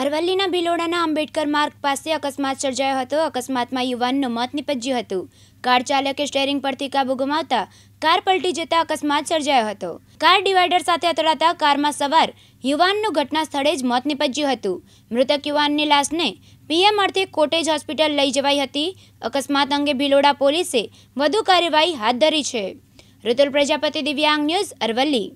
અરવલ્લીના ભિલોડાના આંબેડકર માર્ગ પાસે અકસ્માત સર્જાયો હતો અકસ્માતમાં યુવાનનું મોત નિપજ્યું હતું કાર ચાલકે સ્ટેરિંગ પરથી કાબુ ગુમાવતા કાર પલટી જતા અકસ્માત સર્જાયો હતો કાર ડિવાઈડર સાથે અથડાતા કારમાં સવાર યુવાનનું ઘટના સ્થળે જ મોત નિપજ્યું હતું મૃતક યુવાનની લાશને પીએમ અર્થે કોટેજ હોસ્પિટલ લઈ જવાઈ હતી અકસ્માત અંગે ભિલોડા પોલીસે વધુ કાર્યવાહી હાથ ધરી છે ઋતુલ પ્રજાપતિ દિવ્યાંગ ન્યૂઝ અરવલ્લી